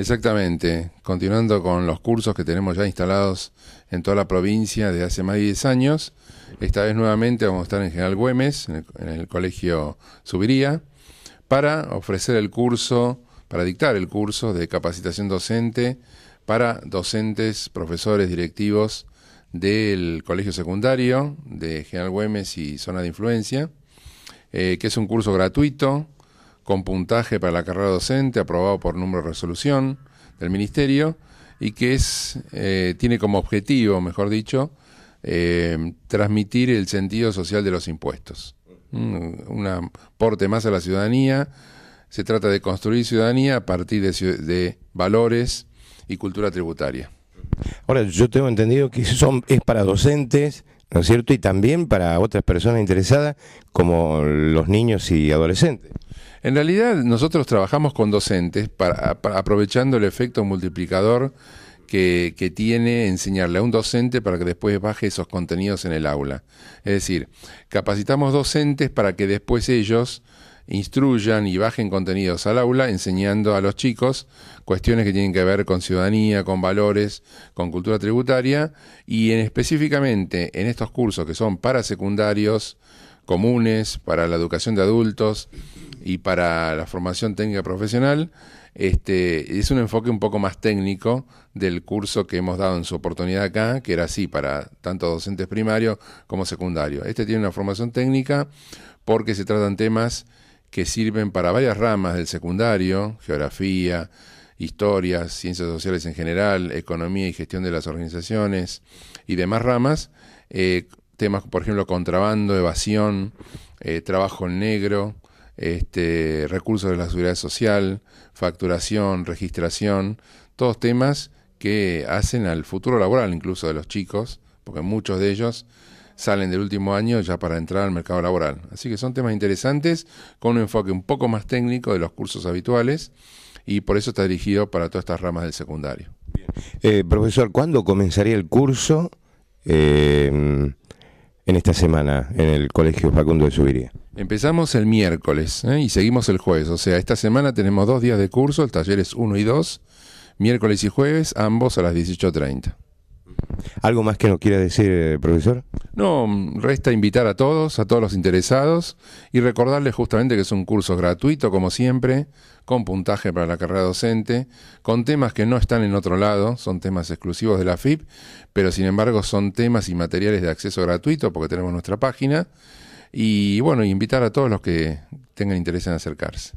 Exactamente, continuando con los cursos que tenemos ya instalados en toda la provincia de hace más de 10 años, esta vez nuevamente vamos a estar en General Güemes, en el, colegio Subiría, para ofrecer el curso, para dictar el curso de capacitación docente para docentes, profesores, directivos del colegio secundario de General Güemes y Zona de Influencia, eh, que es un curso gratuito, con puntaje para la carrera docente, aprobado por número de resolución del Ministerio, y que es, eh, tiene como objetivo, mejor dicho, eh, transmitir el sentido social de los impuestos. Mm, un, aporte más a la ciudadanía. Se trata de construir ciudadanía a partir de, de valores y cultura tributaria. Ahora, yo tengo entendido que son, es para docentes, ¿no es cierto? Y también para otras personas interesadas, como los niños y adolescentes. En realidad nosotros trabajamos con docentes para, aprovechando el efecto multiplicador que, tiene enseñarle a un docente para que después baje esos contenidos en el aula. Es decir, capacitamos docentes para que después ellos instruyan y bajen contenidos al aula enseñando a los chicos cuestiones que tienen que ver con ciudadanía, con valores, con cultura tributaria y en, específicamente en estos cursos que son para secundarios, comunes para la educación de adultos y para la formación técnica profesional. Este, es un enfoque un poco más técnico del curso que hemos dado en su oportunidad acá, que era así para tanto docentes primarios como secundarios. Este tiene una formación técnica porque se tratan temas que sirven para varias ramas del secundario, geografía, historia, ciencias sociales en general, economía y gestión de las organizaciones y demás ramas, eh, temas, por ejemplo, contrabando, evasión, eh, trabajo en negro, este, recursos de la seguridad social, facturación, registración, todos temas que hacen al futuro laboral incluso de los chicos, porque muchos de ellos salen del último año ya para entrar al mercado laboral. Así que son temas interesantes con un enfoque un poco más técnico de los cursos habituales y por eso está dirigido para todas estas ramas del secundario. Eh, profesor, ¿cuándo comenzaría el curso? Eh, en esta semana en el Colegio Facundo de Subiría? Empezamos el miércoles ¿eh? y seguimos el jueves. O sea, esta semana tenemos dos días de curso, el taller es 1 y 2, miércoles y jueves, ambos a las 18.30. ¿Algo más que nos quiera decir, eh, profesor? No, resta invitar a todos, a todos los interesados, y recordarles justamente que es un curso gratuito, como siempre, con puntaje para la carrera docente, con temas que no están en otro lado, son temas exclusivos de la FIP, pero sin embargo son temas y materiales de acceso gratuito, porque tenemos nuestra página, y bueno, invitar a todos los que tengan interés en acercarse.